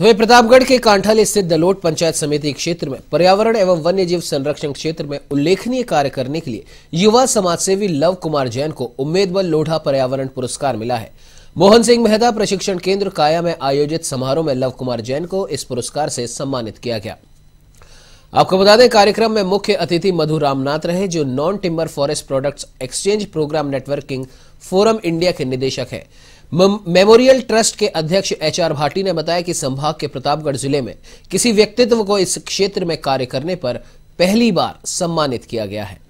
तो वही प्रतापगढ़ के कांठल स्थित दलोट पंचायत समिति क्षेत्र में पर्यावरण एवं वन्य जीव संरक्षण क्षेत्र में उल्लेखनीय कार्य करने के लिए युवा समाजसेवी लव कुमार जैन को उम्मेदवार लोढ़ा पर्यावरण पुरस्कार मिला है मोहन सिंह मेहता प्रशिक्षण केंद्र काया में आयोजित समारोह में लव कुमार जैन को इस पुरस्कार से सम्मानित किया गया आपको बता दें कार्यक्रम में मुख्य अतिथि मधु रामनाथ रहे जो non timber forest products exchange programme networking forum India के निदेशक हैं मेमोरियल ट्रस्ट के अध्यक्ष एच आर भाटी ने बताया कि संभाग के प्रतापगढ़ जिले में किसी व्यक्तित्व को इस क्षेत्र में कार्य करने पर पहली बार सम्मानित किया गया है